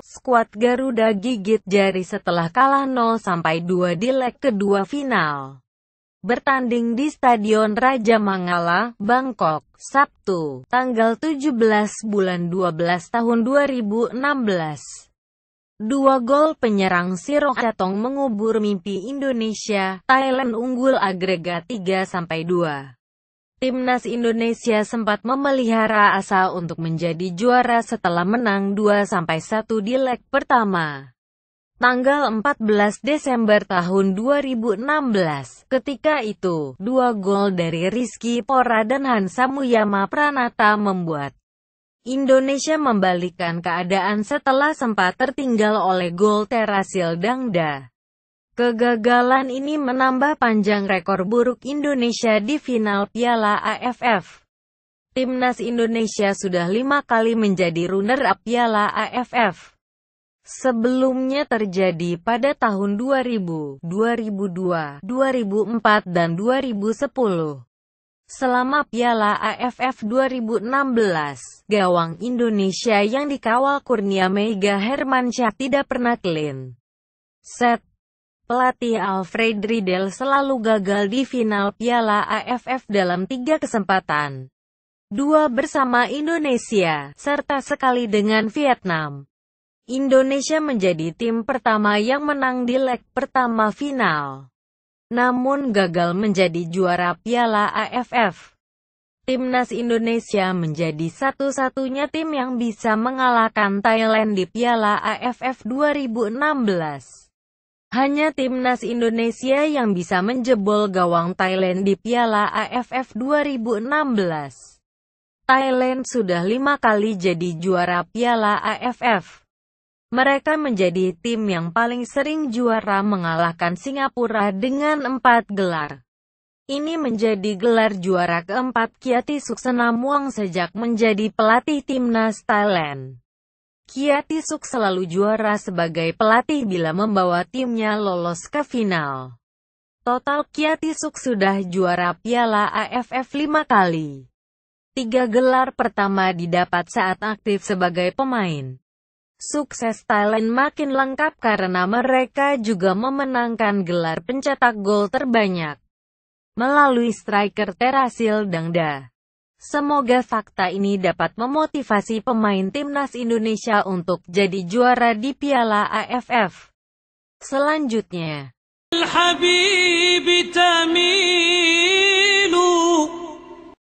Skuad Garuda gigit jari setelah kalah 0-2 di leg kedua final. Bertanding di Stadion Raja Mangala, Bangkok, Sabtu, tanggal 17 bulan 12 tahun 2016. Dua gol penyerang Siro Atong mengubur mimpi Indonesia, Thailand unggul agregat 3-2. Timnas Indonesia sempat memelihara asa untuk menjadi juara setelah menang 2-1 di leg pertama. Tanggal 14 Desember tahun 2016, ketika itu, dua gol dari Rizky Pora dan Hansa Muyama Pranata membuat Indonesia membalikkan keadaan setelah sempat tertinggal oleh gol Terasil Dangda. Kegagalan ini menambah panjang rekor buruk Indonesia di final Piala AFF. Timnas Indonesia sudah lima kali menjadi runner-up Piala AFF. Sebelumnya terjadi pada tahun 2000, 2002, 2004 dan 2010. Selama Piala AFF 2016, gawang Indonesia yang dikawal Kurnia Mega Hermansyah tidak pernah clean. Set Pelatih Alfred Riedel selalu gagal di final Piala AFF dalam tiga kesempatan. Dua bersama Indonesia, serta sekali dengan Vietnam. Indonesia menjadi tim pertama yang menang di leg pertama final. Namun gagal menjadi juara Piala AFF. Timnas Indonesia menjadi satu-satunya tim yang bisa mengalahkan Thailand di Piala AFF 2016. Hanya timnas Indonesia yang bisa menjebol gawang Thailand di Piala AFF 2016. Thailand sudah lima kali jadi juara Piala AFF. Mereka menjadi tim yang paling sering juara mengalahkan Singapura dengan empat gelar. Ini menjadi gelar juara keempat Kiati Senamuang sejak menjadi pelatih timnas Thailand. Tisuk selalu juara sebagai pelatih bila membawa timnya lolos ke final. Total Tisuk sudah juara Piala AFF lima kali. Tiga gelar pertama didapat saat aktif sebagai pemain. Sukses Thailand makin lengkap karena mereka juga memenangkan gelar pencetak gol terbanyak melalui striker Terasil Dangda. Semoga fakta ini dapat memotivasi pemain timnas Indonesia untuk jadi juara di Piala AFF. Selanjutnya.